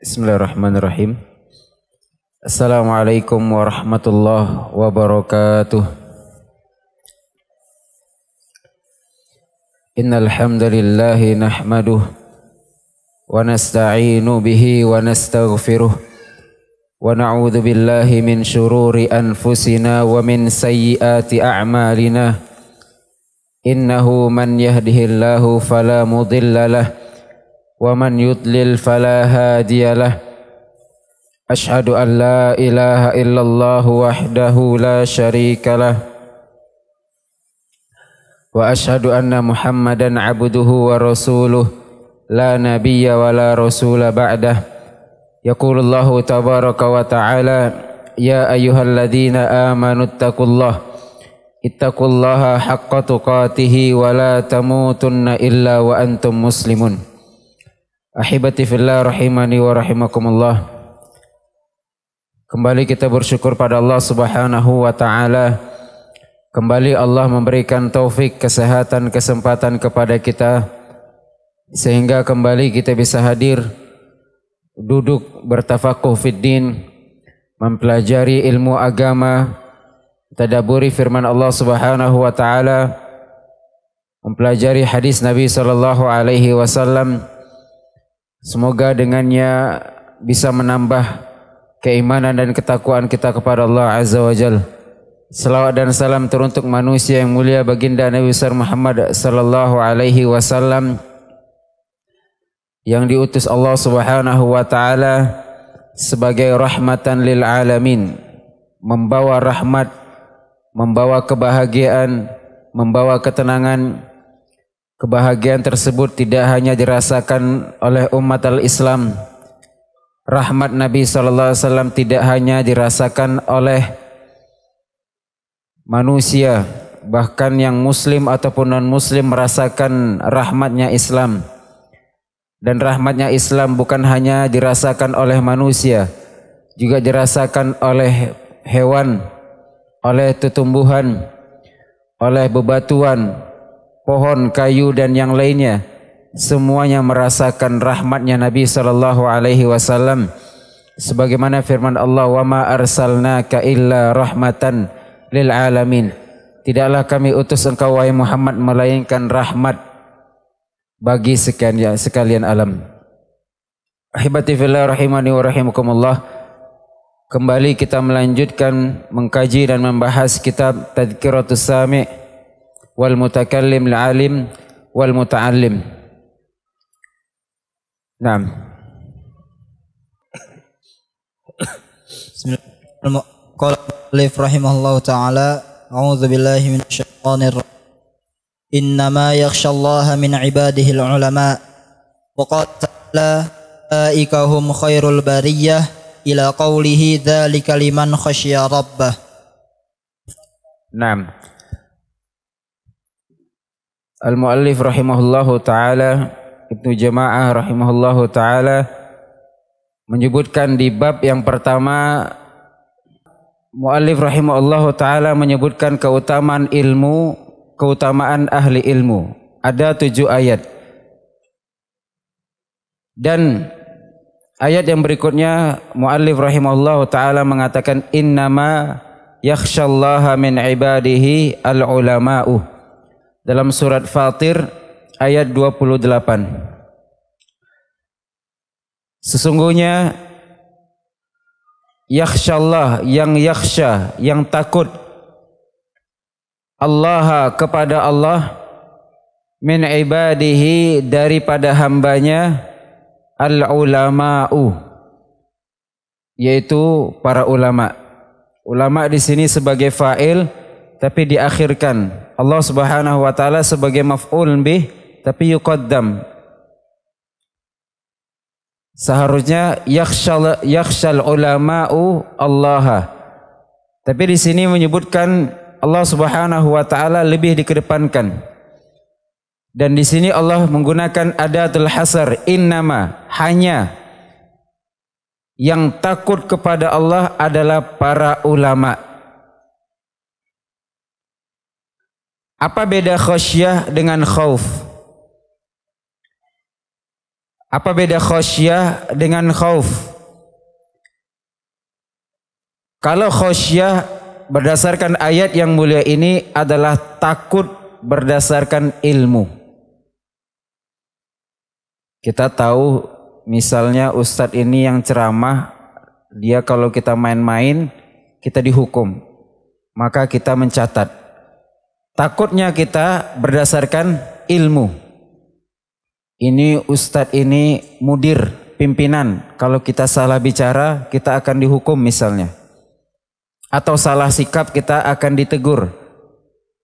Bismillahirrahmanirrahim. Assalamualaikum warahmatullahi wabarakatuh. Innal hamdalillah nahmaduh wa nasta'inu bihi wa nastaghfiruh wa na'udzu billahi min shururi anfusina wa min sayyiati a'malina. Innahu man yahdihillahu fala mudilla lahu ومن يضلل فلا هادي له أشهد أن لا إله إلا الله وحده لا شريك له وأشهد أن محمدا عبده ورسوله لا نبي ولا رسول بعده يقول الله تبارك وتعالى يا أيها الذين آمنوا اتقوا الله اتقوا الله حق تقاته ولا تموتن إلا وأنتم مسلمون Ahibati fillah rahimani wa rahimakumullah. Kembali kita bersyukur pada Allah Subhanahu wa taala. Kembali Allah memberikan taufik, kesehatan, kesempatan kepada kita sehingga kembali kita bisa hadir duduk bertafakuh fiddin mempelajari ilmu agama, tadaburi firman Allah Subhanahu wa taala, mempelajari hadis Nabi sallallahu alaihi wasallam Semoga dengannya bisa menambah keimanan dan ketakwaan kita kepada Allah Azza wa Jal. Salawat dan salam teruntuk manusia yang mulia baginda Nabi besar Muhammad sallallahu alaihi wasallam yang diutus Allah Subhanahu wa taala sebagai rahmatan lil alamin, membawa rahmat, membawa kebahagiaan, membawa ketenangan Kebahagiaan tersebut tidak hanya dirasakan oleh umat al-Islam. Rahmat Nabi sallallahu alaihi wasallam tidak hanya dirasakan oleh manusia, bahkan yang muslim ataupun non-muslim merasakan rahmatnya Islam. Dan rahmatnya Islam bukan hanya dirasakan oleh manusia, juga dirasakan oleh hewan, oleh tumbuhan, oleh bebatuan, pohon, kayu dan yang lainnya semuanya merasakan rahmatnya Nabi sallallahu alaihi wasallam sebagaimana firman Allah wa ma arsalnaka illa rahmatan lil alamin tidaklah kami utus engkau wahai Muhammad melainkan rahmat bagi sekalian ya, sekalian alam ahibati fillah rahimani wa rahimakumullah kembali kita melanjutkan mengkaji dan membahas kitab Tadhkiratus Sami' والمتكلم العالم والمتعلم نعم بسم الله قال الف رحمه الله تعالى أعوذ بالله من الشيطان الرجيم إنما يخشى الله من عباده العلماء وقال تعالى أولئك هم خير البرية إلى قوله ذلك لمن خشي ربه نعم Al-Mu'allif rahimahullahu taala Ibnu Jamaah rahimahullahu taala menyebutkan di bab yang pertama Mu'allif rahimahullahu taala menyebutkan keutamaan ilmu, keutamaan ahli ilmu. Ada tujuh ayat. Dan ayat yang berikutnya Mu'allif rahimahullahu taala mengatakan innama yakhshallaha min ibadihi al-ulama'u. dalam surat Fatir ayat 28. Sesungguhnya yakhsyallah yang yakhsha yang takut Allah kepada Allah min ibadihi daripada hambanya al ulama'u yaitu para ulama ulama di sini sebagai fa'il tapi diakhirkan Allah Subhanahu wa taala sebagai maf'ul bih tapi yuqaddam. Seharusnya yakhshal yakhshal ulama'u Allah. Tapi di sini menyebutkan Allah Subhanahu wa taala lebih dikedepankan. Dan di sini Allah menggunakan adatul hasar innama hanya yang takut kepada Allah adalah para ulama. Apa beda khosyah dengan khauf? Apa beda khosyah dengan khauf? Kalau khosyah berdasarkan ayat yang mulia ini adalah takut berdasarkan ilmu. Kita tahu misalnya ustadz ini yang ceramah, dia kalau kita main-main, kita dihukum. Maka kita mencatat Takutnya kita berdasarkan ilmu. Ini ustadz ini mudir, pimpinan. Kalau kita salah bicara, kita akan dihukum misalnya. Atau salah sikap, kita akan ditegur.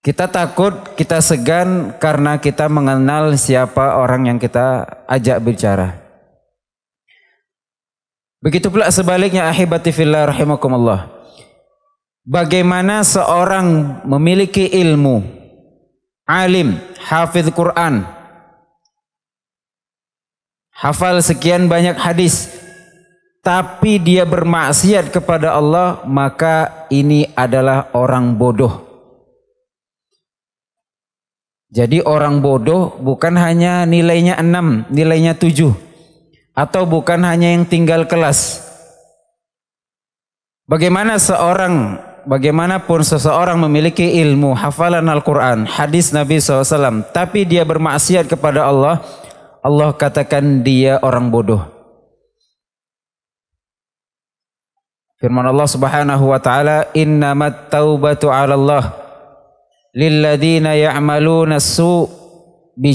Kita takut, kita segan karena kita mengenal siapa orang yang kita ajak bicara. Begitu pula sebaliknya ahibati fillah rahimakumullah bagaimana seorang memiliki ilmu, alim, hafidh Quran, hafal sekian banyak hadis, tapi dia bermaksiat kepada Allah, maka ini adalah orang bodoh. Jadi orang bodoh bukan hanya nilainya enam, nilainya tujuh, Atau bukan hanya yang tinggal kelas. Bagaimana seorang bagaimanapun seseorang memiliki ilmu hafalan Al-Quran, hadis Nabi SAW, tapi dia bermaksiat kepada Allah, Allah katakan dia orang bodoh. Firman Allah Subhanahu wa taala, Inna mat taubatu 'ala Allah lil ya'maluna as-su' bi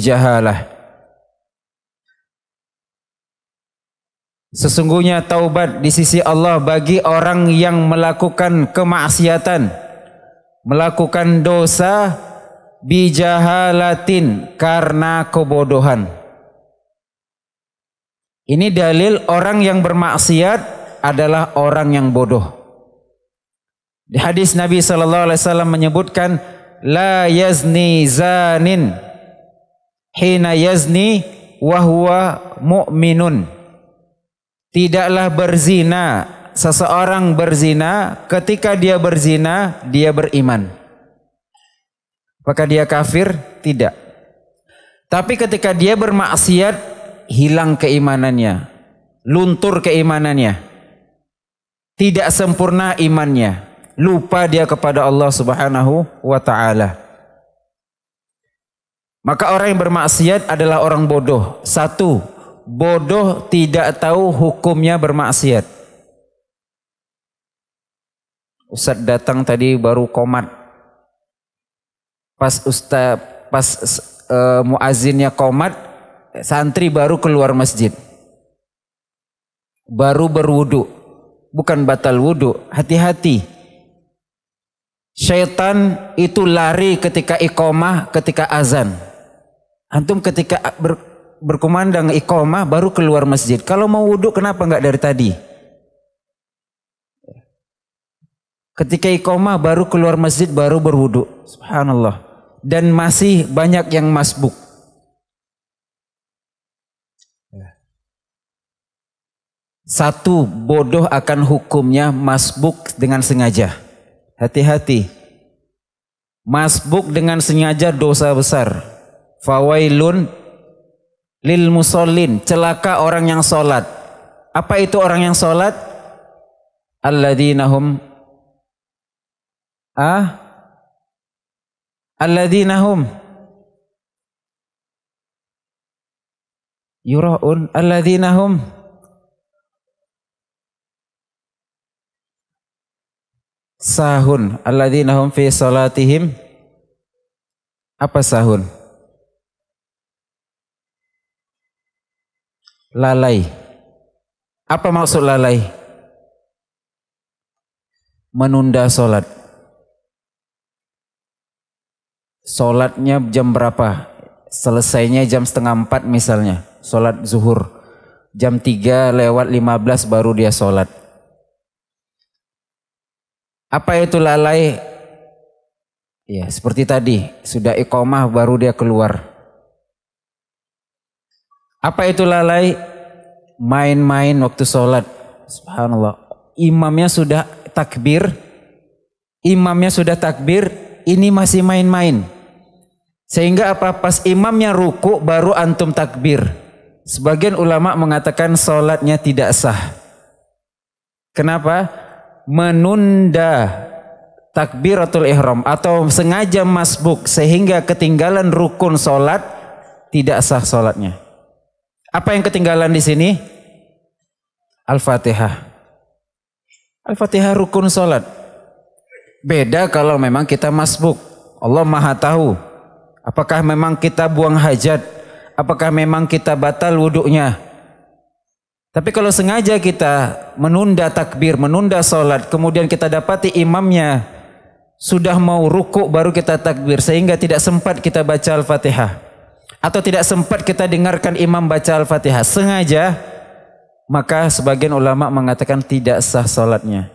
Sesungguhnya taubat di sisi Allah bagi orang yang melakukan kemaksiatan, melakukan dosa bijahalatin karena kebodohan. Ini dalil orang yang bermaksiat adalah orang yang bodoh. Di hadis Nabi sallallahu alaihi wasallam menyebutkan la yazni zanin hina yazni wa huwa mu'minun. Tidaklah berzina seseorang berzina ketika dia berzina dia beriman. Apakah dia kafir? Tidak. Tapi ketika dia bermaksiat hilang keimanannya, luntur keimanannya. Tidak sempurna imannya, lupa dia kepada Allah Subhanahu wa taala. Maka orang yang bermaksiat adalah orang bodoh. Satu, bodoh tidak tahu hukumnya bermaksiat. Ustaz datang tadi baru komat. Pas ustaz pas uh, muazinnya komat, santri baru keluar masjid. Baru berwudu. Bukan batal wudu, hati-hati. Syaitan itu lari ketika ikomah, ketika azan. Antum ketika ber, berkumandang iqamah baru keluar masjid. Kalau mau wudhu kenapa nggak dari tadi? Ketika iqamah baru keluar masjid baru berwudhu. Subhanallah. Dan masih banyak yang masbuk. Satu bodoh akan hukumnya masbuk dengan sengaja. Hati-hati. Masbuk dengan sengaja dosa besar. Fawailun Lil musallin, celaka orang yang solat. Apa itu orang yang solat? Alladinahum ah alladinahum yuraun alladinahum sahun alladinahum fi salatihim apa sahun lalai. Apa maksud lalai? Menunda sholat. Sholatnya jam berapa? Selesainya jam setengah empat misalnya. Sholat zuhur. Jam tiga lewat lima belas baru dia sholat. Apa itu lalai? Ya, seperti tadi, sudah ikomah baru dia keluar. Apa itu lalai? Main-main waktu sholat. Subhanallah. Imamnya sudah takbir. Imamnya sudah takbir. Ini masih main-main. Sehingga apa pas imamnya ruku baru antum takbir. Sebagian ulama mengatakan sholatnya tidak sah. Kenapa? Menunda takbiratul ihram atau sengaja masbuk sehingga ketinggalan rukun sholat tidak sah sholatnya. Apa yang ketinggalan di sini? Al-Fatihah. Al-Fatihah rukun salat. Beda kalau memang kita masbuk. Allah Maha tahu. Apakah memang kita buang hajat? Apakah memang kita batal wuduknya? Tapi kalau sengaja kita menunda takbir, menunda salat, kemudian kita dapati imamnya sudah mau rukuk baru kita takbir sehingga tidak sempat kita baca Al-Fatihah atau tidak sempat kita dengarkan imam baca Al-Fatihah sengaja, maka sebagian ulama mengatakan tidak sah solatnya.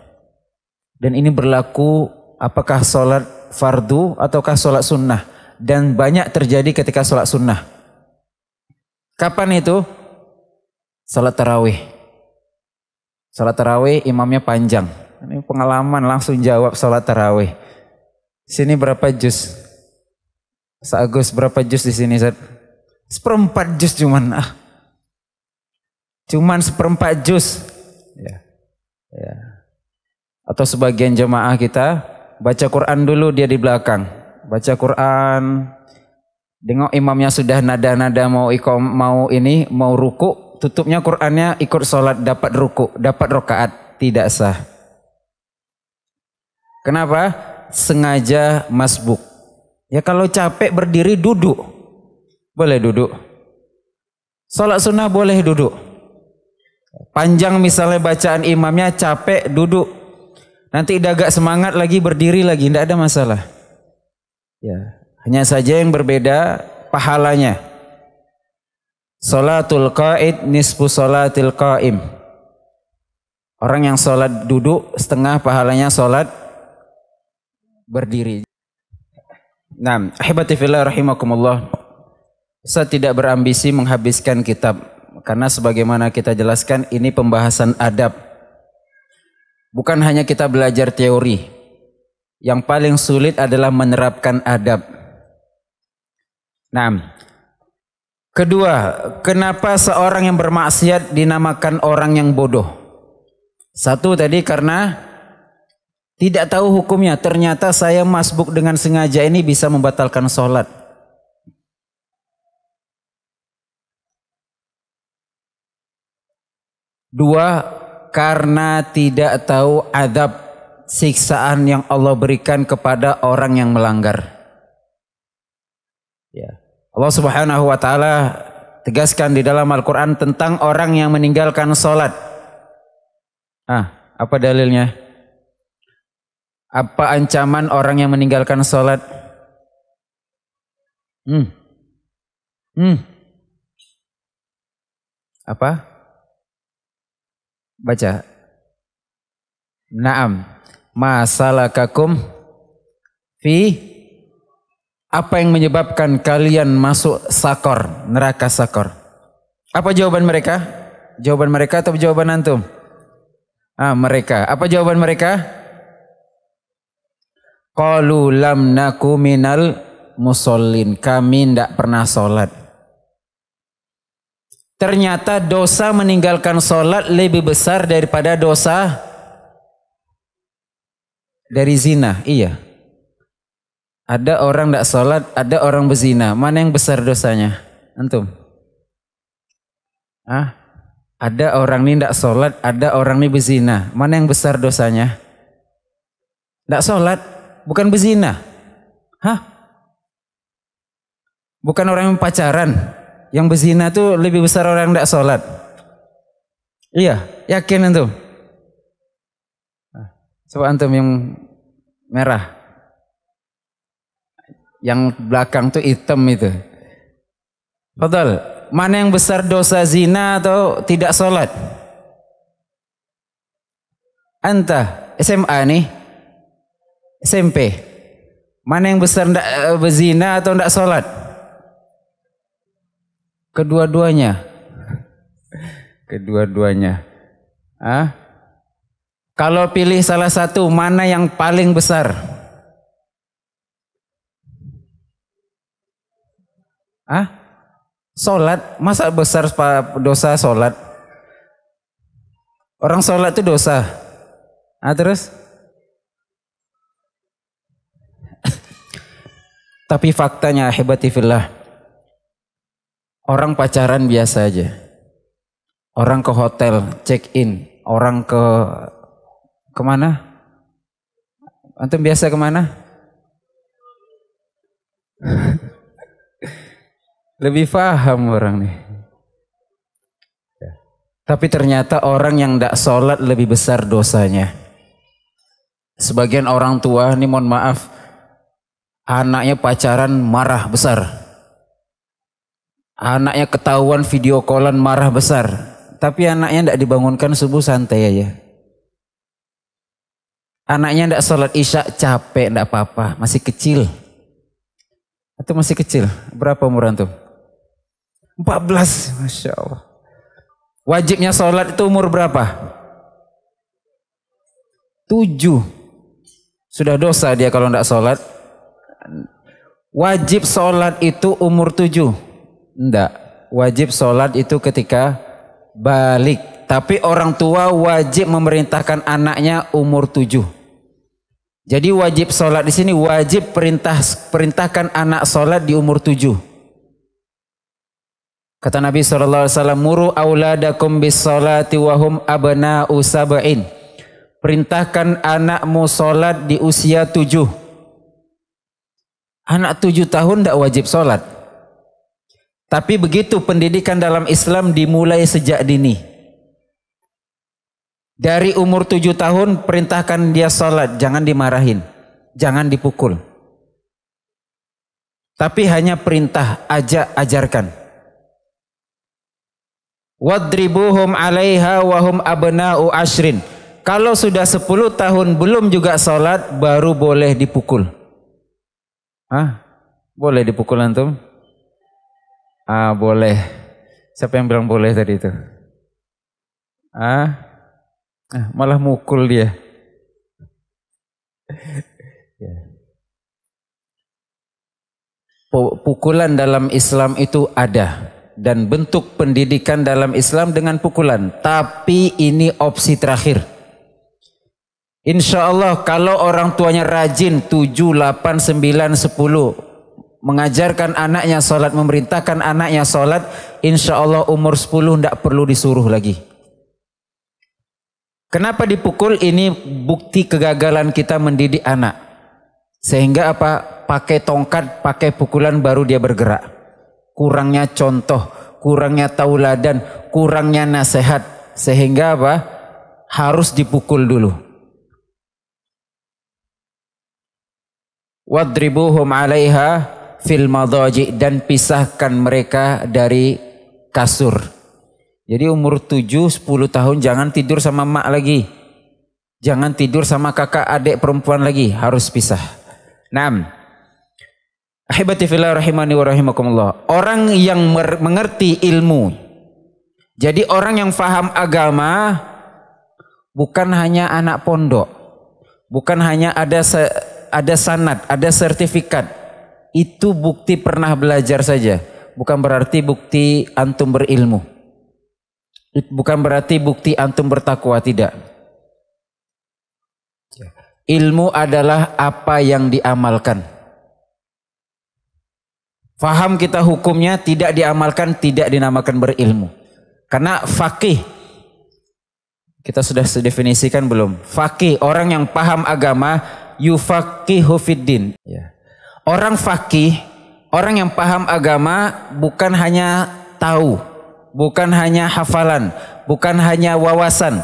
Dan ini berlaku apakah solat fardu ataukah solat sunnah. Dan banyak terjadi ketika solat sunnah. Kapan itu? solat tarawih. solat tarawih imamnya panjang. Ini pengalaman langsung jawab solat tarawih. Sini berapa jus Sagus berapa jus di sini? Seperempat jus cuman ah. Cuman seperempat jus. Ya. Ya. Atau sebagian jemaah kita baca Quran dulu dia di belakang. Baca Quran, Dengok imamnya sudah nada-nada mau ikom, mau ini mau ruku, tutupnya Qurannya ikut sholat dapat ruku, dapat rokaat tidak sah. Kenapa? Sengaja masbuk. Ya kalau capek berdiri duduk. Boleh duduk. sholat sunnah boleh duduk. Panjang misalnya bacaan imamnya capek duduk. Nanti udah agak semangat lagi berdiri lagi, tidak ada masalah. Ya, hanya saja yang berbeda pahalanya. Salatul qaid nisfu salatil qaim. Orang yang salat duduk setengah pahalanya salat berdiri. Nah, ahibati fillah rahimakumullah. Saya tidak berambisi menghabiskan kitab karena sebagaimana kita jelaskan ini pembahasan adab. Bukan hanya kita belajar teori. Yang paling sulit adalah menerapkan adab. Nah, kedua, kenapa seorang yang bermaksiat dinamakan orang yang bodoh? Satu tadi karena tidak tahu hukumnya. Ternyata saya masbuk dengan sengaja ini bisa membatalkan sholat. Dua, karena tidak tahu adab siksaan yang Allah berikan kepada orang yang melanggar. Ya. Allah Subhanahu wa taala tegaskan di dalam Al-Qur'an tentang orang yang meninggalkan salat. Ah, apa dalilnya? Apa ancaman orang yang meninggalkan salat? Hmm. Hmm. Apa? Baca. Naam. Masalakakum fi apa yang menyebabkan kalian masuk sakor, neraka sakor? Apa jawaban mereka? Jawaban mereka atau jawaban antum? Ah, mereka. Apa jawaban mereka? Qalu lam naku minal musallin. Kami tidak pernah sholat. Ternyata dosa meninggalkan sholat lebih besar daripada dosa dari zina. Iya. Ada orang tidak sholat, ada orang berzina. Mana yang besar dosanya? Antum. Ah, ada orang ini tidak sholat, ada orang ini berzina. Mana yang besar dosanya? Tidak sholat, bukan berzina. Hah? Bukan orang yang pacaran, yang berzina itu lebih besar orang yang tidak sholat. Iya, yakin antum. Coba ah, antum yang merah. Yang belakang tuh hitam itu. Fadal, mana yang besar dosa zina atau tidak sholat? Anta, SMA nih, SMP. Mana yang besar ndak eh, berzina atau ndak sholat? Kedua-duanya. Kedua-duanya. Ah? Kalau pilih salah satu, mana yang paling besar? Ah? Solat, masa besar dosa solat? Orang solat itu dosa. Ah terus? Tapi faktanya hebatifillah Orang pacaran biasa aja. Orang ke hotel check in, orang ke kemana? Antum biasa kemana? Lebih paham orang nih. Ya. Tapi ternyata orang yang tidak sholat lebih besar dosanya. Sebagian orang tua, nih mohon maaf, anaknya pacaran marah besar. Anaknya ketahuan video callan marah besar. Tapi anaknya tidak dibangunkan subuh santai aja. Anaknya tidak sholat isya capek tidak apa-apa. Masih kecil. Itu masih kecil. Berapa umur antum? 14. Masya Allah. Wajibnya sholat itu umur berapa? 7. Sudah dosa dia kalau tidak sholat. Wajib sholat itu umur 7. Enggak. Wajib sholat itu ketika balik. Tapi orang tua wajib memerintahkan anaknya umur tujuh. Jadi wajib sholat di sini wajib perintah perintahkan anak sholat di umur tujuh. Kata Nabi saw Alaihi Wasallam, muru auladakum bis sholati wahum abna usabain. Perintahkan anakmu sholat di usia tujuh. Anak tujuh tahun tidak wajib sholat. Tapi begitu pendidikan dalam Islam dimulai sejak dini. Dari umur tujuh tahun perintahkan dia sholat, jangan dimarahin, jangan dipukul. Tapi hanya perintah, ajak, ajarkan. Wadribuhum alaiha wahum abna'u ashrin. Kalau sudah sepuluh tahun belum juga sholat, baru boleh dipukul. Ah, boleh dipukul antum? Ah, boleh. Siapa yang bilang boleh tadi itu? Ah, ah malah mukul dia. Ya. Pukulan dalam Islam itu ada dan bentuk pendidikan dalam Islam dengan pukulan. Tapi ini opsi terakhir. Insya Allah kalau orang tuanya rajin 7, 8, 9, 10 mengajarkan anaknya sholat, memerintahkan anaknya sholat, insya Allah umur 10 tidak perlu disuruh lagi. Kenapa dipukul? Ini bukti kegagalan kita mendidik anak. Sehingga apa? Pakai tongkat, pakai pukulan baru dia bergerak. Kurangnya contoh, kurangnya tauladan, kurangnya nasihat. Sehingga apa? Harus dipukul dulu. wadribuhum alaiha fil madhaji dan pisahkan mereka dari kasur. Jadi umur 7 10 tahun jangan tidur sama mak lagi. Jangan tidur sama kakak adik perempuan lagi, harus pisah. 6. Ahibati fillah rahimani wa rahimakumullah. Orang yang mengerti ilmu. Jadi orang yang faham agama bukan hanya anak pondok. Bukan hanya ada ada sanat, ada sertifikat itu bukti pernah belajar saja. Bukan berarti bukti antum berilmu. Bukan berarti bukti antum bertakwa, tidak. Ya. Ilmu adalah apa yang diamalkan. Faham kita hukumnya tidak diamalkan, tidak dinamakan berilmu. Karena fakih kita sudah sedefinisikan belum? Fakih orang yang paham agama yufaqihu fiddin. Ya orang fakih, orang yang paham agama bukan hanya tahu, bukan hanya hafalan, bukan hanya wawasan,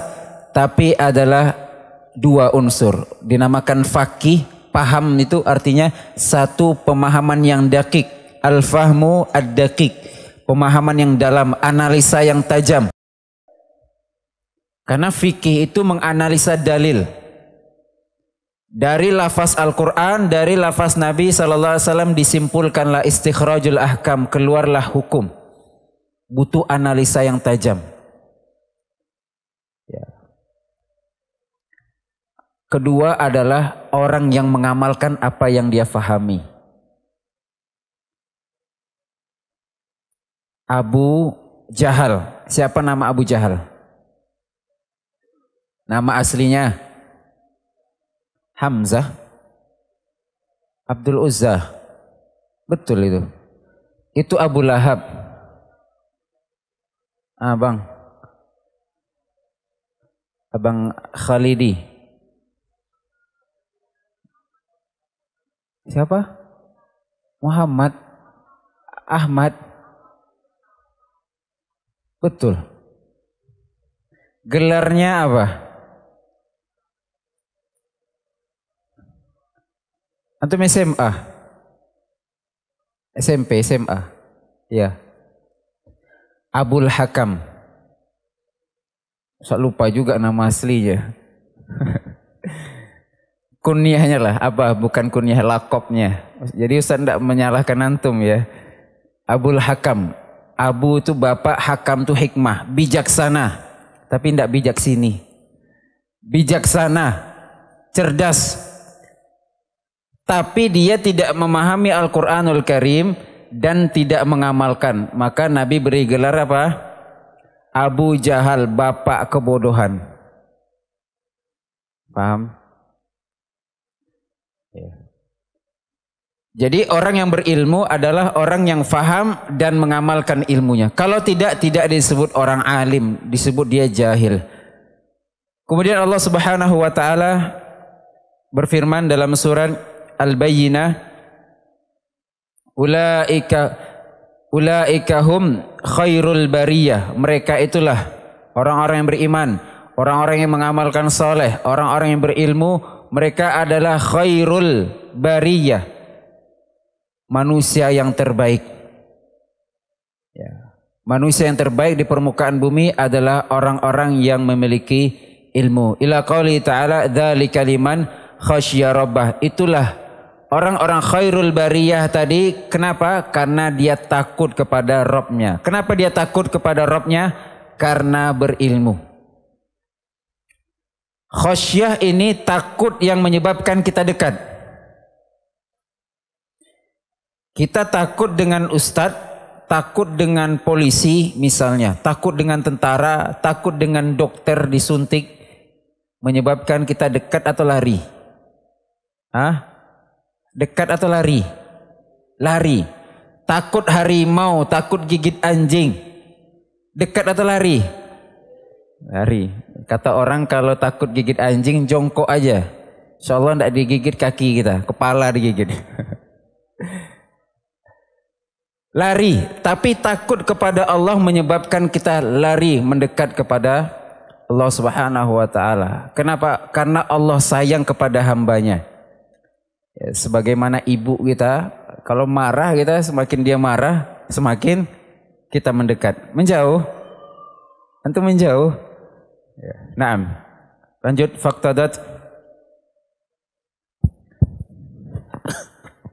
tapi adalah dua unsur. Dinamakan fakih, paham itu artinya satu pemahaman yang dakik, al-fahmu ad-dakik, pemahaman yang dalam, analisa yang tajam. Karena fikih itu menganalisa dalil, dari lafaz Al-Quran, dari lafaz Nabi SAW disimpulkanlah istikhrajul ahkam, keluarlah hukum. Butuh analisa yang tajam. Ya. Kedua adalah orang yang mengamalkan apa yang dia fahami. Abu Jahal. Siapa nama Abu Jahal? Nama aslinya? Hamzah Abdul Uzza betul itu itu Abu Lahab abang ah, abang Khalidi siapa Muhammad Ahmad betul gelarnya apa Antum SMA? SMP, SMA. Ya. Abul Hakam. Saya lupa juga nama aslinya. kunyahnya lah, apa bukan kunyah lakopnya. Jadi Ustaz tidak menyalahkan antum ya. Abul Hakam. Abu itu bapak, Hakam itu hikmah, bijaksana. Tapi tidak bijak sini. Bijaksana, cerdas, tapi dia tidak memahami Al-Qur'anul Karim dan tidak mengamalkan, maka Nabi beri gelar apa? Abu Jahal, bapak kebodohan. Paham? Ya. Jadi orang yang berilmu adalah orang yang faham dan mengamalkan ilmunya. Kalau tidak, tidak disebut orang alim, disebut dia jahil. Kemudian Allah Subhanahu wa taala berfirman dalam surat al-bayyinah ulaika ulaika hum khairul bariyah mereka itulah orang-orang yang beriman orang-orang yang mengamalkan soleh orang-orang yang berilmu mereka adalah khairul bariyah manusia yang terbaik ya. manusia yang terbaik di permukaan bumi adalah orang-orang yang memiliki ilmu ila qauli ta'ala dalikaliman liman rabbah itulah Orang-orang khairul bariyah tadi kenapa? Karena dia takut kepada Robnya. Kenapa dia takut kepada Robnya? Karena berilmu. Khosyah ini takut yang menyebabkan kita dekat. Kita takut dengan ustadz, takut dengan polisi misalnya, takut dengan tentara, takut dengan dokter disuntik, menyebabkan kita dekat atau lari. Hah? Dekat atau lari? Lari. Takut harimau, takut gigit anjing. Dekat atau lari? Lari. Kata orang kalau takut gigit anjing jongkok aja. Insya tidak digigit kaki kita, kepala digigit. lari, tapi takut kepada Allah menyebabkan kita lari mendekat kepada Allah Subhanahu wa taala. Kenapa? Karena Allah sayang kepada hambanya. Ya, sebagaimana ibu kita, kalau marah kita semakin dia marah, semakin kita mendekat, menjauh. Antum menjauh. Ya. Naam. Lanjut fakta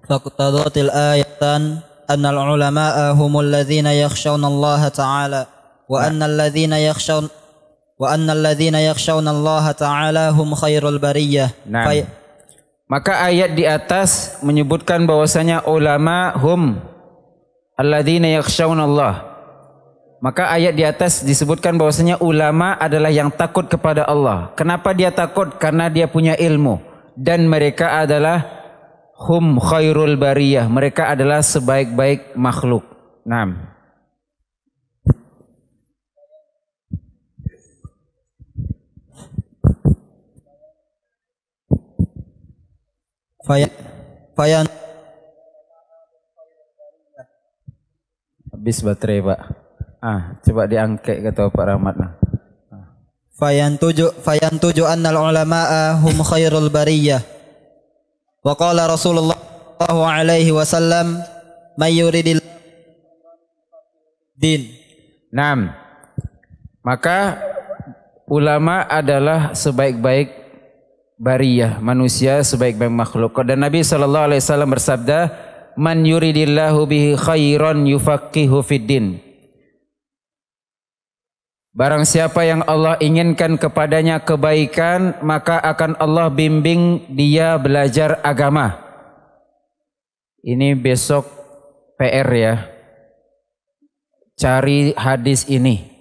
Faktadatil ayatan annal ulama'a humul ladzina yakhshawna Allah Ta'ala wa nah. annal ladzina yakhshawna wa annal ladzina yakhshawna Allah Ta'ala hum khairul bariyah. Maka ayat di atas menyebutkan bahwasanya ulama hum alladzina yakhshawna Allah. Maka ayat di atas disebutkan bahwasanya ulama adalah yang takut kepada Allah. Kenapa dia takut? Karena dia punya ilmu dan mereka adalah hum khairul bariyah. Mereka adalah sebaik-baik makhluk. Naam. Fayan habis baterai pak ah coba diangkat kata Pak Rahmat lah fayan tuju fayan tuju annal ulama hum khairul bariyah wa qala Rasulullah alaihi wasallam may yuridil din Nam. Maka ulama adalah sebaik-baik bariyah manusia sebaik-baik makhluk dan Nabi sallallahu alaihi wasallam bersabda man yuridillahu bihi khairan yufaqihu fiddin Barang siapa yang Allah inginkan kepadanya kebaikan maka akan Allah bimbing dia belajar agama Ini besok PR ya cari hadis ini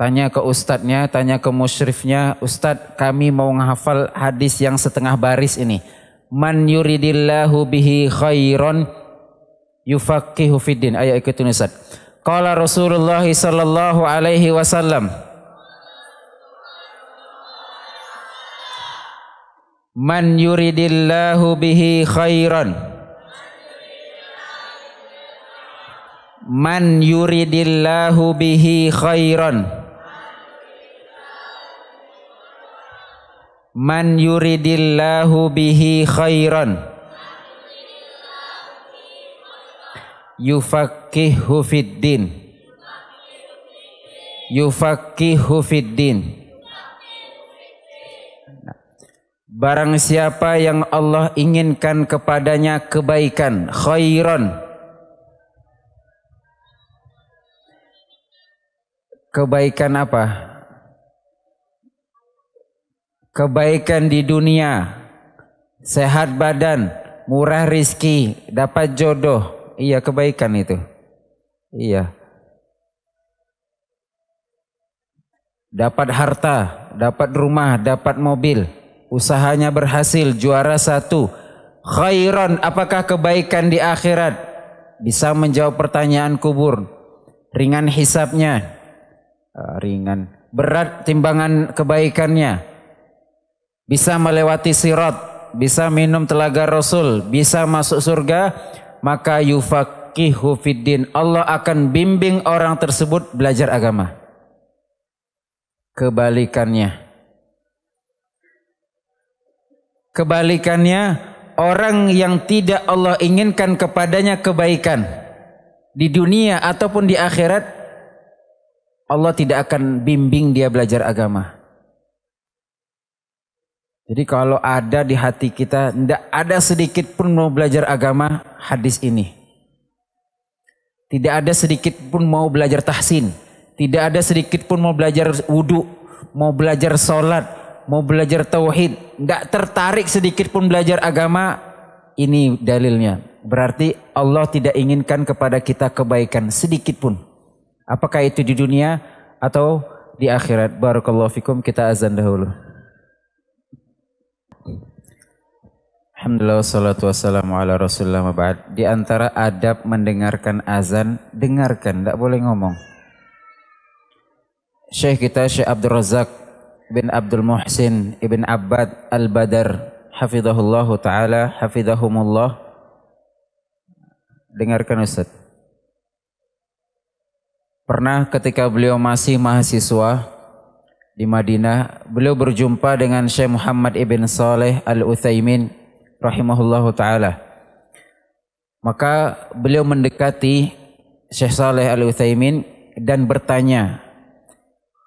Tanya ke ustadznya, tanya ke musyrifnya, ustadz kami mau menghafal hadis yang setengah baris ini. Man yuridillahu bihi khairon yufaqihu fiddin. Ayo ikut ustadz. Qala Rasulullah sallallahu alaihi wasallam. Man yuridillahu bihi khairan. Man yuridillahu bihi khairan. Man yuridillahu bihi khairan. Man yuridillahu bihi khairan Yufakihu fid din Yufakihu fid din Barang siapa yang Allah inginkan kepadanya kebaikan khairan Kebaikan apa? kebaikan di dunia, sehat badan, murah rizki, dapat jodoh. Iya kebaikan itu. Iya. Dapat harta, dapat rumah, dapat mobil. Usahanya berhasil, juara satu. Khairan, apakah kebaikan di akhirat? Bisa menjawab pertanyaan kubur. Ringan hisapnya. Ah, ringan. Berat timbangan kebaikannya bisa melewati sirat, bisa minum telaga Rasul, bisa masuk surga, maka yufaqihu fiddin. Allah akan bimbing orang tersebut belajar agama. Kebalikannya. Kebalikannya, orang yang tidak Allah inginkan kepadanya kebaikan di dunia ataupun di akhirat, Allah tidak akan bimbing dia belajar agama. Jadi kalau ada di hati kita, tidak ada sedikit pun mau belajar agama hadis ini. Tidak ada sedikit pun mau belajar tahsin. Tidak ada sedikit pun mau belajar wudhu, mau belajar sholat, mau belajar tauhid. Tidak tertarik sedikit pun belajar agama, ini dalilnya. Berarti Allah tidak inginkan kepada kita kebaikan sedikit pun. Apakah itu di dunia atau di akhirat. Barakallahu fikum kita azan dahulu. Alhamdulillah wassalatu wassalamu ala rasulullah mabad. Di antara adab mendengarkan azan, dengarkan, tidak boleh ngomong. Syekh kita Syekh Abdul Razak bin Abdul Muhsin ibn Abbad al-Badar hafidhahullah ta'ala hafidhahumullah dengarkan Ustaz pernah ketika beliau masih mahasiswa di Madinah beliau berjumpa dengan Syekh Muhammad ibn Saleh al-Uthaymin rahimahullahu taala. Maka beliau mendekati Syekh Saleh Al Utsaimin dan bertanya.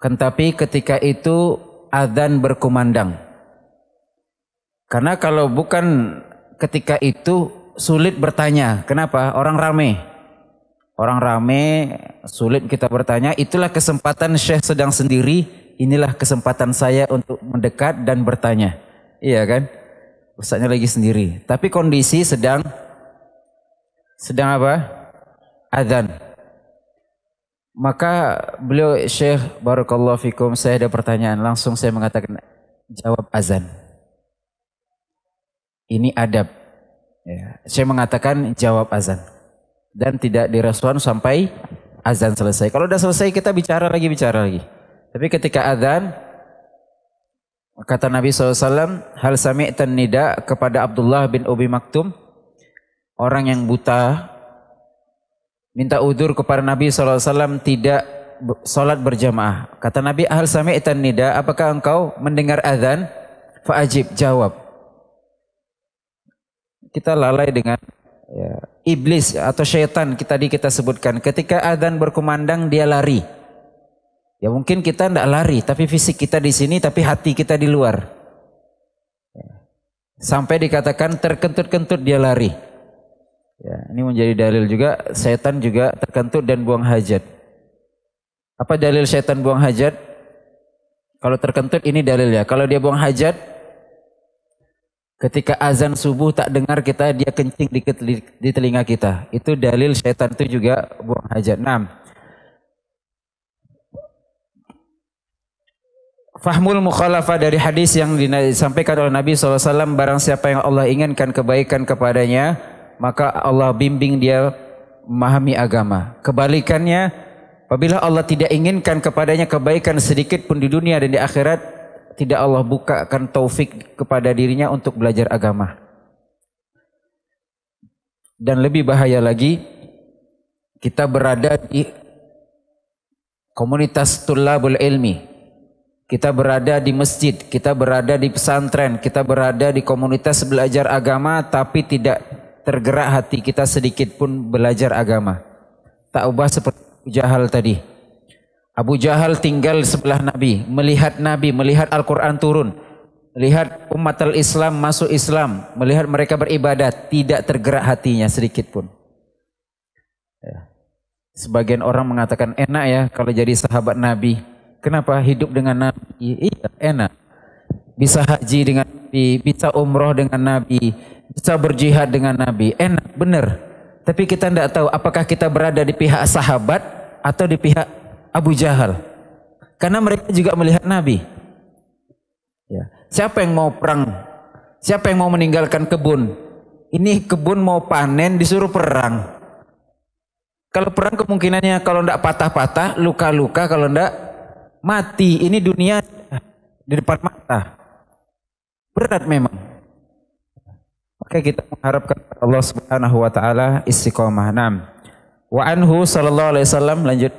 Tetapi ketika itu azan berkumandang. Karena kalau bukan ketika itu sulit bertanya. Kenapa? Orang ramai. Orang ramai sulit kita bertanya. Itulah kesempatan Syekh sedang sendiri. Inilah kesempatan saya untuk mendekat dan bertanya. Iya kan? Ustaznya lagi sendiri. Tapi kondisi sedang sedang apa? Adzan. Maka beliau Syekh Barakallahu Fikum saya ada pertanyaan langsung saya mengatakan jawab azan. Ini adab. Ya. Saya mengatakan jawab azan dan tidak direspon sampai azan selesai. Kalau sudah selesai kita bicara lagi bicara lagi. Tapi ketika azan Kata Nabi SAW, Hal sami'tan nida kepada Abdullah bin Ubi Maktum, orang yang buta, minta udur kepada Nabi SAW tidak sholat berjamaah. Kata Nabi, Hal sami'tan nida, apakah engkau mendengar adhan? Fa'ajib, jawab. Kita lalai dengan ya, iblis atau syaitan kita tadi kita sebutkan. Ketika azan berkumandang, dia lari. Ya mungkin kita tidak lari, tapi fisik kita di sini, tapi hati kita di luar. Ya. Sampai dikatakan terkentut-kentut dia lari. Ya, ini menjadi dalil juga, setan juga terkentut dan buang hajat. Apa dalil setan buang hajat? Kalau terkentut ini dalil ya. Kalau dia buang hajat, ketika azan subuh tak dengar kita, dia kencing di, di telinga kita. Itu dalil setan itu juga buang hajat. Nah, Fahmul mukhalafah dari hadis yang disampaikan oleh Nabi SAW barang siapa yang Allah inginkan kebaikan kepadanya maka Allah bimbing dia memahami agama. Kebalikannya apabila Allah tidak inginkan kepadanya kebaikan sedikit pun di dunia dan di akhirat tidak Allah bukakan taufik kepada dirinya untuk belajar agama. Dan lebih bahaya lagi kita berada di komunitas tulabul ilmi kita berada di masjid, kita berada di pesantren, kita berada di komunitas belajar agama tapi tidak tergerak hati kita sedikit pun belajar agama. Tak ubah seperti Abu Jahal tadi. Abu Jahal tinggal sebelah Nabi, melihat Nabi, melihat Al-Quran turun, melihat umat al-Islam masuk Islam, melihat mereka beribadah, tidak tergerak hatinya sedikit pun. Ya. Sebagian orang mengatakan enak ya kalau jadi sahabat Nabi. Kenapa hidup dengan Nabi? Iya, enak. Bisa haji dengan Nabi, bisa umroh dengan Nabi, bisa berjihad dengan Nabi. Enak, benar. Tapi kita tidak tahu apakah kita berada di pihak sahabat atau di pihak Abu Jahal. Karena mereka juga melihat Nabi. Ya. Siapa yang mau perang? Siapa yang mau meninggalkan kebun? Ini kebun mau panen disuruh perang. Kalau perang kemungkinannya kalau tidak patah-patah, luka-luka, kalau tidak mati. Ini dunia di depan mata. Berat memang. Maka kita mengharapkan Allah Subhanahu wa taala istiqomah. Naam. Wa anhu sallallahu alaihi wasallam lanjut.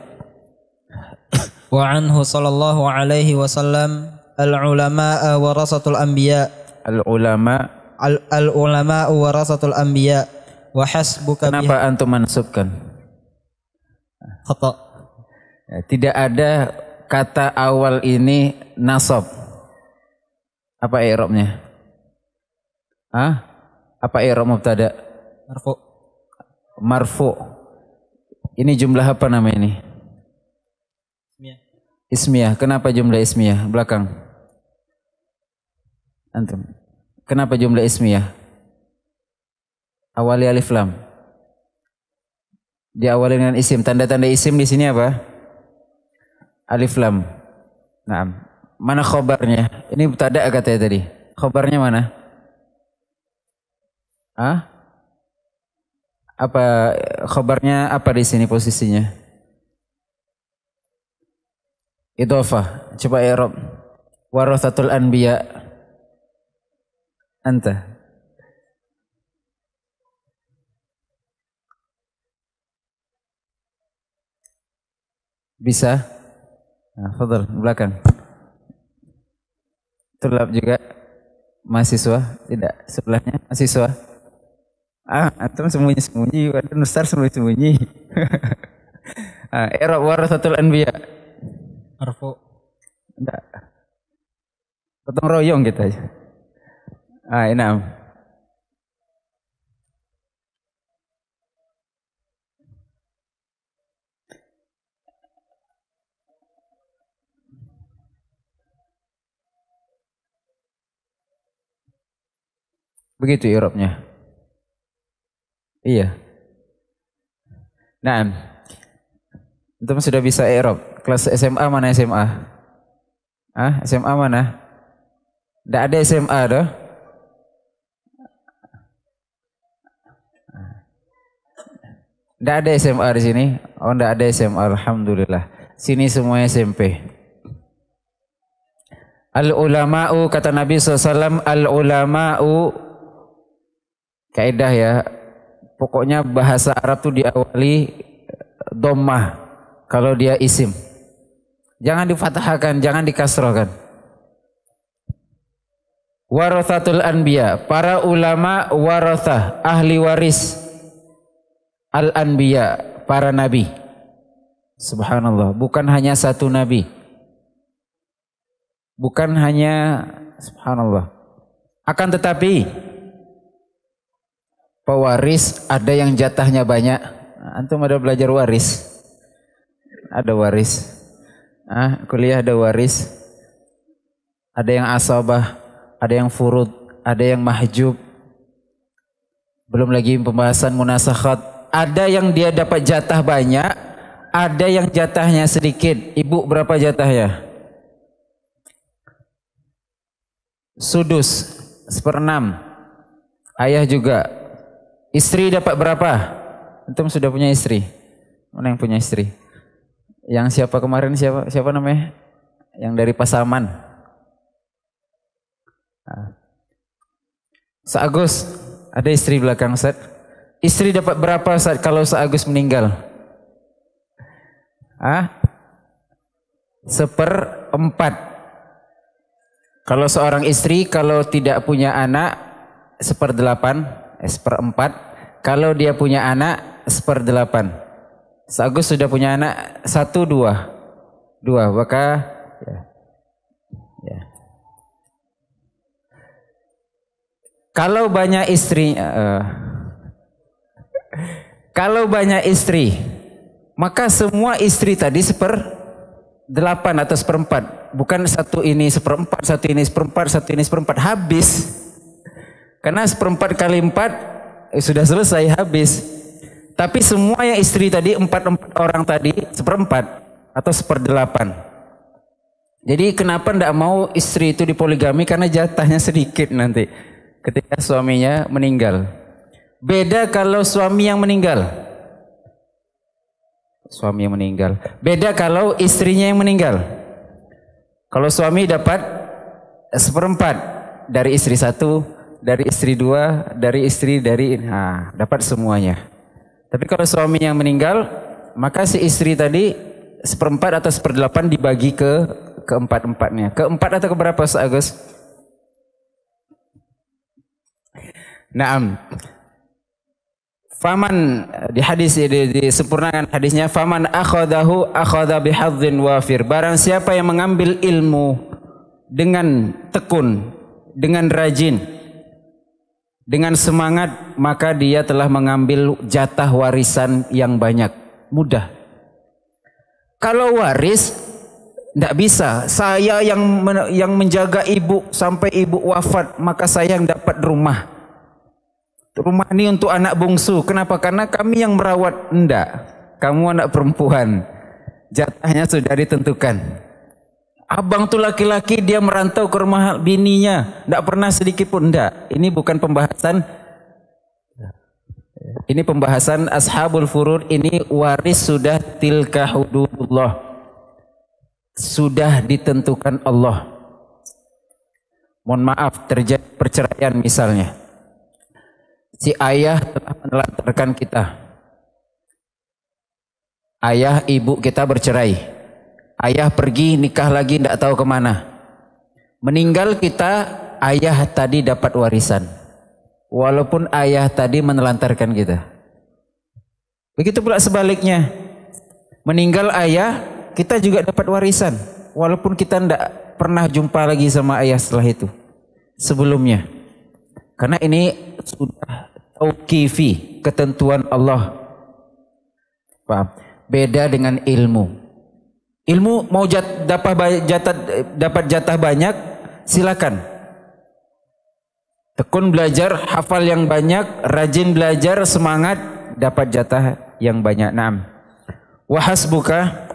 Wa anhu sallallahu alaihi wasallam al ulama warasatul anbiya. Al ulama al, al ulama warasatul anbiya wa hasbuka Kenapa biha. antum mansubkan? Khata. Ya, eh, tidak ada kata awal ini nasab. Apa i'rabnya? Hah? Apa i'rab mubtada? Marfu. Marfu. Ini jumlah apa nama ini? Ismiyah. Ismiyah. Kenapa jumlah ismiyah? Belakang. Antum. Kenapa jumlah ismiyah? Awali alif lam. Diawali dengan isim. Tanda-tanda isim di sini apa? Alif lam. Nah, mana khobarnya? Ini mubtada katanya tadi. Khobarnya mana? Hah? Apa khobarnya apa di sini posisinya? apa? Coba Erob. Ya, Warathatul anbiya. Anta. Bisa? Nah, fadal, belakang. Terlap juga mahasiswa, tidak sebelahnya mahasiswa. Ah, antum sembunyi-sembunyi, ada besar sembunyi-sembunyi. ah, war satu anbiya. Marfu. tidak Potong royong kita Ah, enam. Begitu Eropnya. Iya. Nah, itu sudah bisa Erop. Kelas SMA mana SMA? Ah, SMA mana? Tidak ada SMA doh. Tidak ada SMA di sini. Oh, tidak ada SMA. Alhamdulillah. Sini semua SMP. Al ulama'u kata Nabi SAW. Al ulama'u kaidah ya. Pokoknya bahasa Arab tuh diawali eh, domah kalau dia isim. Jangan difatahkan, jangan dikasrohkan. Warathatul anbiya, para ulama warathah, ahli waris al anbiya, para nabi. Subhanallah, bukan hanya satu nabi. Bukan hanya subhanallah. Akan tetapi pewaris ada yang jatahnya banyak. Nah, antum ada belajar waris? Ada waris. Ah, kuliah ada waris. Ada yang asabah, ada yang furud, ada yang mahjub. Belum lagi pembahasan munasakhat. Ada yang dia dapat jatah banyak, ada yang jatahnya sedikit. Ibu berapa jatah ya? Sudus seperenam. Ayah juga Istri dapat berapa? Antum sudah punya istri? Mana yang punya istri? Yang siapa kemarin siapa siapa namanya? Yang dari Pasaman. Ah. Sa Agus, ada istri belakang set. Istri dapat berapa saat kalau Agus meninggal? Ah? Seperempat. Kalau seorang istri kalau tidak punya anak seperdelapan, eh, seperempat. Kalau dia punya anak seperdelapan. Agus sudah punya anak satu dua. Dua, maka ya. ya. Kalau banyak istri, uh, kalau banyak istri, maka semua istri tadi seper delapan atau seperempat, bukan satu ini seperempat, satu ini seperempat, satu ini seperempat habis. Karena seperempat kali empat sudah selesai habis. Tapi semua yang istri tadi empat, empat orang tadi seperempat atau seperdelapan. Jadi kenapa tidak mau istri itu dipoligami karena jatahnya sedikit nanti ketika suaminya meninggal. Beda kalau suami yang meninggal. Suami yang meninggal. Beda kalau istrinya yang meninggal. Kalau suami dapat seperempat dari istri satu, dari istri dua, dari istri dari nah, dapat semuanya. Tapi kalau suami yang meninggal, maka si istri tadi seperempat atau seperdelapan dibagi ke keempat-empatnya. Keempat atau keberapa Ustaz Agus? Naam. Faman di hadis ini disempurnakan hadisnya faman akhadahu akhadha bihadzin wafir. Barang siapa yang mengambil ilmu dengan tekun, dengan rajin, dengan semangat maka dia telah mengambil jatah warisan yang banyak. Mudah. Kalau waris tidak bisa. Saya yang yang menjaga ibu sampai ibu wafat maka saya yang dapat rumah. Rumah ini untuk anak bungsu. Kenapa? Karena kami yang merawat. Tidak. Kamu anak perempuan. Jatahnya sudah ditentukan. Abang tuh laki-laki dia merantau ke rumah bininya, tidak pernah sedikit pun tidak. Ini bukan pembahasan. Ini pembahasan ashabul furud ini waris sudah tilka hududullah. Sudah ditentukan Allah. Mohon maaf terjadi perceraian misalnya. Si ayah telah menelantarkan kita. Ayah ibu kita bercerai Ayah pergi nikah lagi tidak tahu kemana. Meninggal kita ayah tadi dapat warisan. Walaupun ayah tadi menelantarkan kita. Begitu pula sebaliknya. Meninggal ayah kita juga dapat warisan. Walaupun kita tidak pernah jumpa lagi sama ayah setelah itu. Sebelumnya. Karena ini sudah tauqifi ketentuan Allah. Paham? Beda dengan ilmu. Ilmu mau jat, dapat jatah dapat jatah banyak, silakan. Tekun belajar, hafal yang banyak, rajin belajar, semangat, dapat jatah yang banyak. Naam. Wahasbuka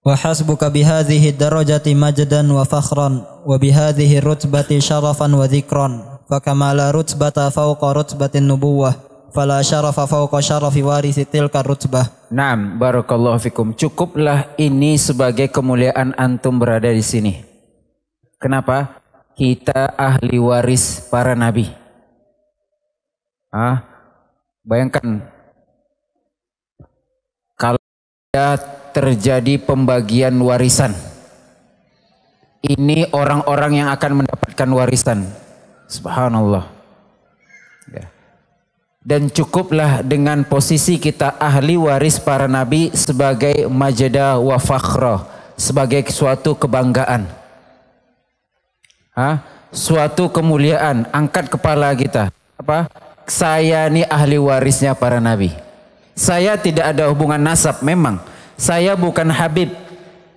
وحسبك بهذه الدرجة مجدا وفخرا وبهذه الرتبة شرفا وذكرا فكما لا رتبة فوق رتبة النبوة fala syarafa fawqa syarafi warisi tilka rutbah. Naam, barakallahu fikum. Cukuplah ini sebagai kemuliaan antum berada di sini. Kenapa? Kita ahli waris para nabi. Ah, bayangkan kalau terjadi pembagian warisan. Ini orang-orang yang akan mendapatkan warisan. Subhanallah dan cukuplah dengan posisi kita ahli waris para nabi sebagai majeda wa fakhra sebagai suatu kebanggaan Hah? suatu kemuliaan angkat kepala kita apa saya ni ahli warisnya para nabi saya tidak ada hubungan nasab memang saya bukan habib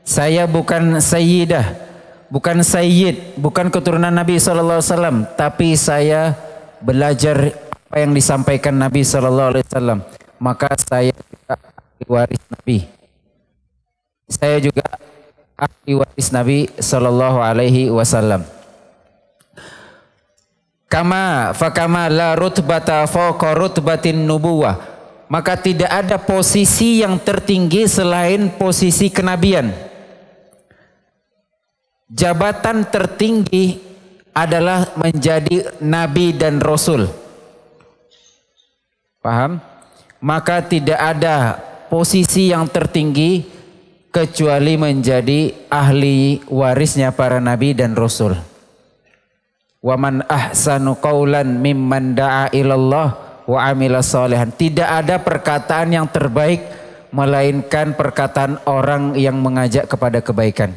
saya bukan sayyidah bukan sayyid bukan keturunan nabi sallallahu alaihi wasallam tapi saya belajar apa yang disampaikan Nabi Shallallahu Alaihi Wasallam maka saya juga ahli waris Nabi saya juga ahli waris Nabi Shallallahu Alaihi Wasallam kama fakama la rutbata fawqa rutbatin nubuwah maka tidak ada posisi yang tertinggi selain posisi kenabian jabatan tertinggi adalah menjadi nabi dan rasul Paham? Maka tidak ada posisi yang tertinggi kecuali menjadi ahli warisnya para nabi dan rasul. man ahsanu qawlan mimman da'a ilallah wa amila salihan. Tidak ada perkataan yang terbaik melainkan perkataan orang yang mengajak kepada kebaikan.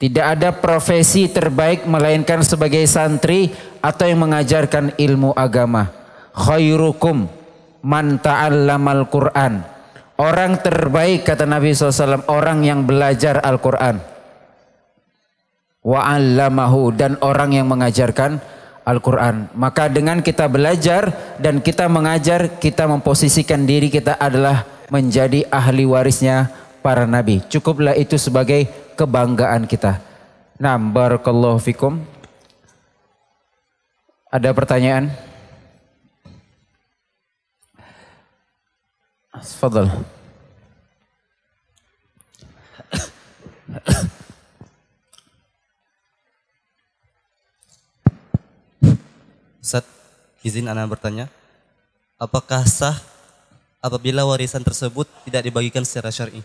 Tidak ada profesi terbaik melainkan sebagai santri atau yang mengajarkan ilmu agama. Khairukum man ta'allamal Qur'an. Orang terbaik kata Nabi SAW orang yang belajar Al-Quran. Wa dan orang yang mengajarkan Al-Quran. Maka dengan kita belajar dan kita mengajar kita memposisikan diri kita adalah menjadi ahli warisnya para nabi. Cukuplah itu sebagai kebanggaan kita. Nah, barakallahu fikum. Ada pertanyaan? تفضل Ustaz, izin anak bertanya. Apakah sah apabila warisan tersebut tidak dibagikan secara syar'i?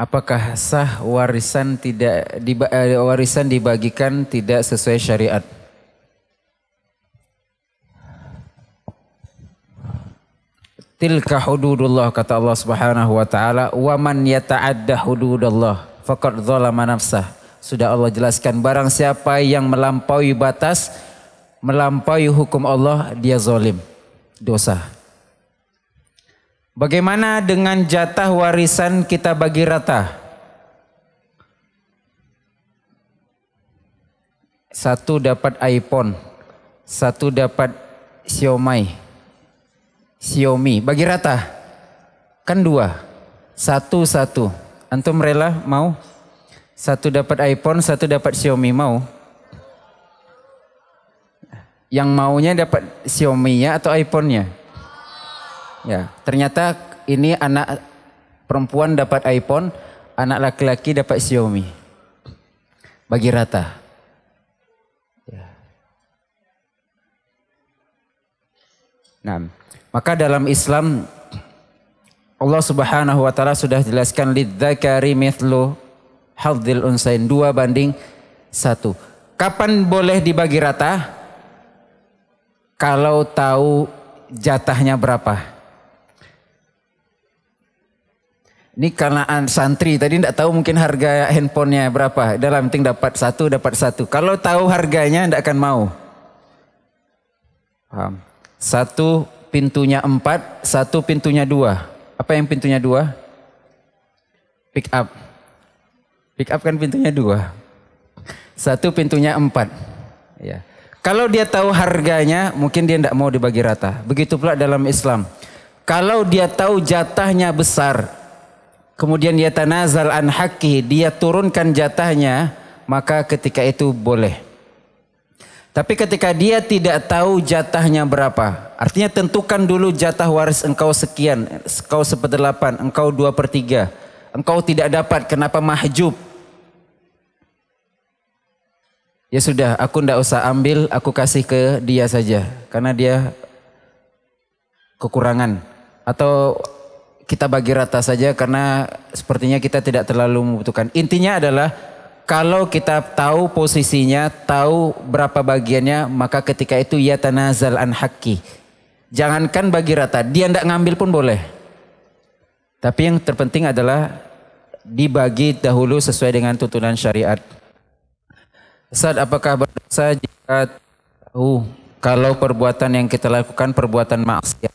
Apakah sah warisan tidak eh, warisan dibagikan tidak sesuai syariat? Tilka hududullah kata Allah Subhanahu wa taala, "Wa man yata'adda hududallah faqad zalama nafsah." Sudah Allah jelaskan barang siapa yang melampaui batas, melampaui hukum Allah, dia zalim. Dosa. Bagaimana dengan jatah warisan kita bagi rata? Satu dapat iPhone, satu dapat Xiaomi, Xiaomi. Bagi rata. Kan dua. Satu-satu. Antum rela mau? Satu dapat iPhone, satu dapat Xiaomi. Mau? Yang maunya dapat Xiaomi-nya atau iPhone-nya? Ya, ternyata ini anak perempuan dapat iPhone, anak laki-laki dapat Xiaomi. Bagi rata. Nah, maka dalam Islam Allah Subhanahu wa taala sudah jelaskan lidzakari mithlu hadzil unsain dua banding satu. Kapan boleh dibagi rata? Kalau tahu jatahnya berapa. Ini karena santri tadi tidak tahu mungkin harga handphonenya berapa. Dalam penting dapat satu, dapat satu. Kalau tahu harganya tidak akan mau. Paham? Satu pintunya empat, satu pintunya dua. Apa yang pintunya dua? Pick up. Pick up kan pintunya dua. Satu pintunya empat. Ya. Kalau dia tahu harganya, mungkin dia tidak mau dibagi rata. Begitu pula dalam Islam. Kalau dia tahu jatahnya besar, kemudian dia tanazal an haki, dia turunkan jatahnya, maka ketika itu boleh. Tapi ketika dia tidak tahu jatahnya berapa, artinya tentukan dulu jatah waris engkau sekian, engkau seperdelapan, engkau dua per tiga. Engkau tidak dapat, kenapa mahjub? Ya sudah, aku tidak usah ambil, aku kasih ke dia saja. Karena dia kekurangan. Atau kita bagi rata saja karena sepertinya kita tidak terlalu membutuhkan. Intinya adalah kalau kita tahu posisinya, tahu berapa bagiannya, maka ketika itu ia ya tanazal an haki. Jangankan bagi rata, dia tidak ngambil pun boleh. Tapi yang terpenting adalah dibagi dahulu sesuai dengan tuntunan syariat. Saat apakah berdosa jika tahu kalau perbuatan yang kita lakukan perbuatan maksiat?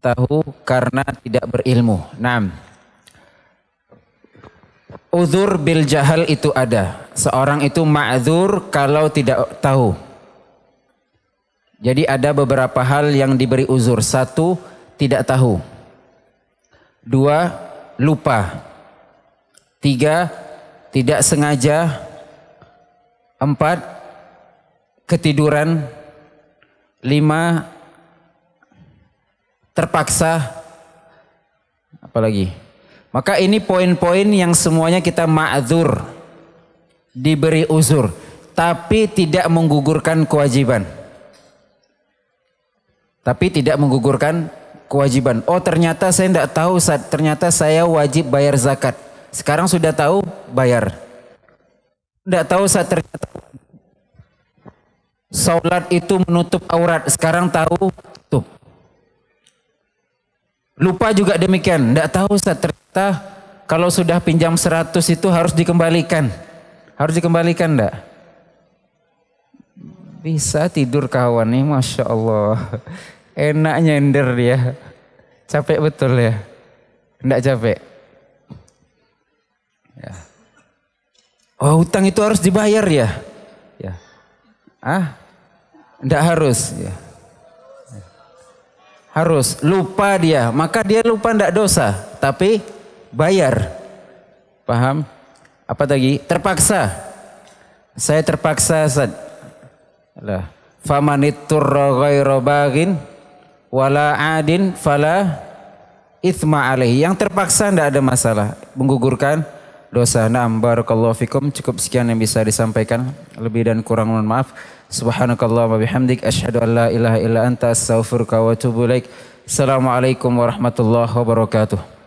Tahu karena tidak berilmu. Nah, Uzur bil jahal itu ada. Seorang itu ma'zur kalau tidak tahu. Jadi ada beberapa hal yang diberi uzur. Satu, tidak tahu. Dua, lupa. Tiga, tidak sengaja. Empat, ketiduran. Lima, terpaksa. Apalagi? Maka ini poin-poin yang semuanya kita ma'zur. Diberi uzur. Tapi tidak menggugurkan kewajiban. Tapi tidak menggugurkan kewajiban. Oh ternyata saya tidak tahu Ternyata saya wajib bayar zakat. Sekarang sudah tahu bayar. Tidak tahu Ustaz ternyata. Salat itu menutup aurat. Sekarang tahu tutup. Lupa juga demikian. Tidak tahu Ustaz ternyata Tah, kalau sudah pinjam 100 itu harus dikembalikan. Harus dikembalikan enggak? Bisa tidur kawan nih, Masya Allah. Enak nyender ya, Capek betul ya. Enggak capek. Ya. Oh, hutang itu harus dibayar ya. Ya. Ah? Enggak harus ya. Harus lupa dia, maka dia lupa ndak dosa, tapi bayar. Paham? Apa lagi? Terpaksa. Saya terpaksa, Ustaz. Lah, famaniturra ghairu baghin wala adin fala ithma alaihi. Yang terpaksa tidak ada masalah. Menggugurkan dosa. Naam barakallahu fikum. Cukup sekian yang bisa disampaikan. Lebih dan kurang mohon maaf. Subhanakallah wa bihamdik asyhadu an la ilaha illa anta astaghfiruka wa atubu ilaik. Assalamualaikum warahmatullahi wabarakatuh.